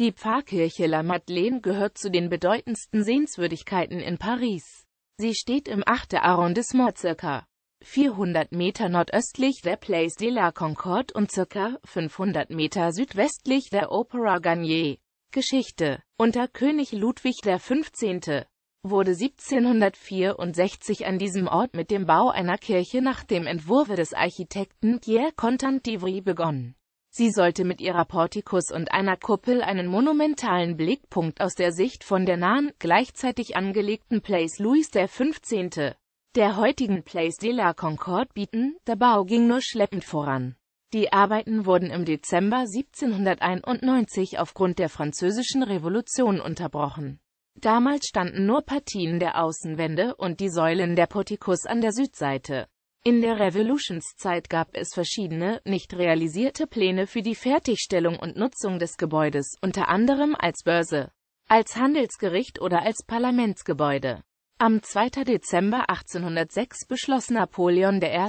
Die Pfarrkirche La Madeleine gehört zu den bedeutendsten Sehenswürdigkeiten in Paris. Sie steht im 8. Arrondissement ca. 400 Meter nordöstlich der Place de la Concorde und ca. 500 Meter südwestlich der Opera Garnier. Geschichte Unter König Ludwig XV. wurde 1764 an diesem Ort mit dem Bau einer Kirche nach dem Entwurf des Architekten Pierre Contant d'Ivry begonnen. Sie sollte mit ihrer Portikus und einer Kuppel einen monumentalen Blickpunkt aus der Sicht von der nahen, gleichzeitig angelegten Place Louis XV., der heutigen Place de la Concorde bieten, der Bau ging nur schleppend voran. Die Arbeiten wurden im Dezember 1791 aufgrund der Französischen Revolution unterbrochen. Damals standen nur Partien der Außenwände und die Säulen der Portikus an der Südseite. In der Revolutionszeit gab es verschiedene, nicht realisierte Pläne für die Fertigstellung und Nutzung des Gebäudes, unter anderem als Börse, als Handelsgericht oder als Parlamentsgebäude. Am 2. Dezember 1806 beschloss Napoleon I.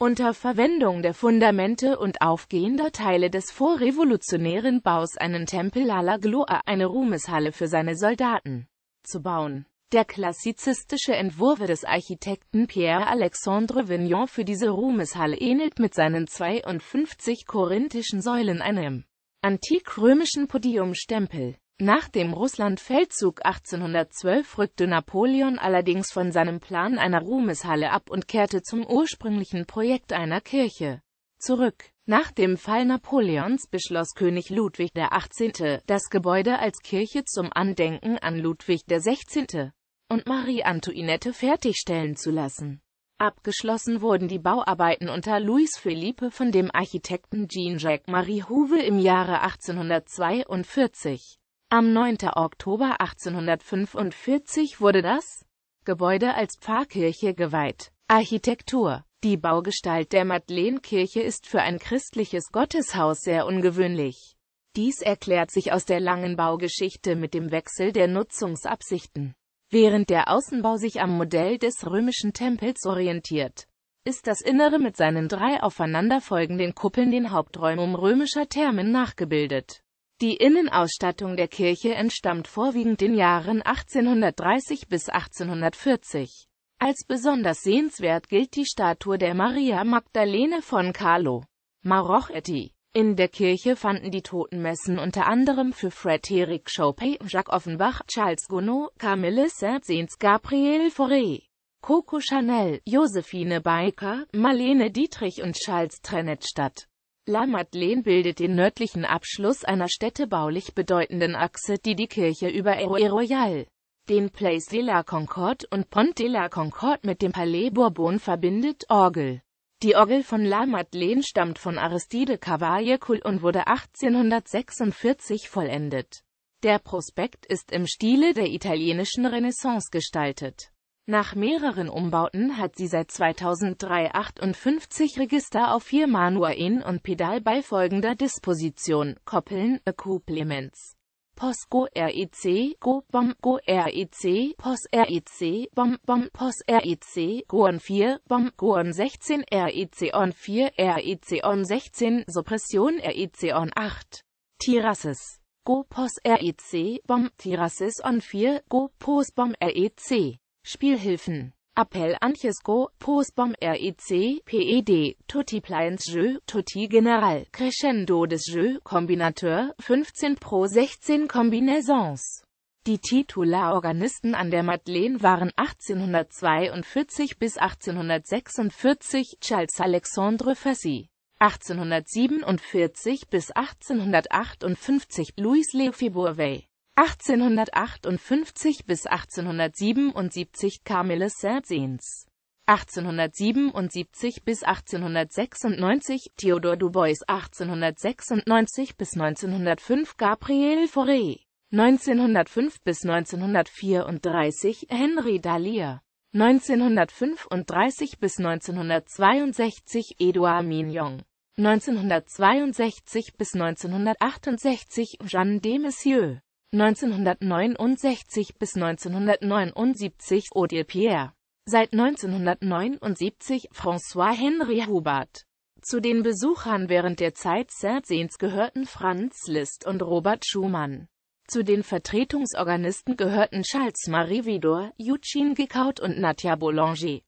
unter Verwendung der Fundamente und aufgehender Teile des vorrevolutionären Baus einen Tempel à la Gloire, eine Ruhmeshalle für seine Soldaten, zu bauen. Der klassizistische Entwurf des Architekten Pierre-Alexandre Vignon für diese Ruhmeshalle ähnelt mit seinen 52 korinthischen Säulen einem antikrömischen Podiumstempel. Nach dem Russlandfeldzug 1812 rückte Napoleon allerdings von seinem Plan einer Ruhmeshalle ab und kehrte zum ursprünglichen Projekt einer Kirche zurück. Nach dem Fall Napoleons beschloss König Ludwig XVIII., das Gebäude als Kirche zum Andenken an Ludwig XVI und Marie-Antoinette fertigstellen zu lassen. Abgeschlossen wurden die Bauarbeiten unter Louis Philippe von dem Architekten Jean-Jacques Marie Houvel im Jahre 1842. Am 9. Oktober 1845 wurde das Gebäude als Pfarrkirche geweiht. Architektur Die Baugestalt der Madeleine-Kirche ist für ein christliches Gotteshaus sehr ungewöhnlich. Dies erklärt sich aus der langen Baugeschichte mit dem Wechsel der Nutzungsabsichten. Während der Außenbau sich am Modell des römischen Tempels orientiert, ist das Innere mit seinen drei aufeinanderfolgenden Kuppeln den Haupträumen römischer Thermen nachgebildet. Die Innenausstattung der Kirche entstammt vorwiegend den Jahren 1830 bis 1840. Als besonders sehenswert gilt die Statue der Maria Magdalene von Carlo Marochetti. In der Kirche fanden die Totenmessen unter anderem für Fred Herrick Chopin, Jacques Offenbach, Charles Gounod, Camille Saint-Saëns, Gabriel Fauré, Coco Chanel, Josephine Baeker, Marlene Dietrich und Charles Trenet statt. La Madeleine bildet den nördlichen Abschluss einer städtebaulich bedeutenden Achse, die die Kirche über Eroy Royal, den Place de la Concorde und Pont de la Concorde mit dem Palais Bourbon verbindet. Orgel die Orgel von La Madeleine stammt von Aristide Cavaille-Coul und wurde 1846 vollendet. Der Prospekt ist im Stile der italienischen Renaissance gestaltet. Nach mehreren Umbauten hat sie seit 2003 58 Register auf vier Manualen und Pedal bei folgender Disposition, Koppeln, Accouplements. POS GO REC GO BOM GO REC POS REC BOM BOM POS REC GON 4 BOM GON 16 REC ON 4 REC ON 16 e Suppression REC ON 8 Tirasses Go POS REC BOM Tirasses ON 4 Go POS BOM REC Spielhilfen Appel Anchesco, Postbom REC, PED, Tutti Pliance Jeu, Tutti General, Crescendo des Jeu, Kombinateur, 15 pro 16 Kombinaisons. Die Titularorganisten an der Madeleine waren 1842 bis 1846 Charles Alexandre Fassy. 1847 bis 1858 Louis Le Bourvey. 1858 bis 1877 Camille Saint-Saëns. 1877 bis 1896 Theodor Du Bois 1896 bis 1905 Gabriel Fauré 1905 bis 1934 Henri Dalier 1935 bis 1962 Edouard Mignon 1962 bis 1968 Jeanne de Monsieur 1969 bis 1979 Odile Pierre. Seit 1979 François-Henri Hubert. Zu den Besuchern während der Zeit Saint-Sehns gehörten Franz Liszt und Robert Schumann. Zu den Vertretungsorganisten gehörten Charles-Marie Vidor, Eugene Gekaut und Nadja Boulanger.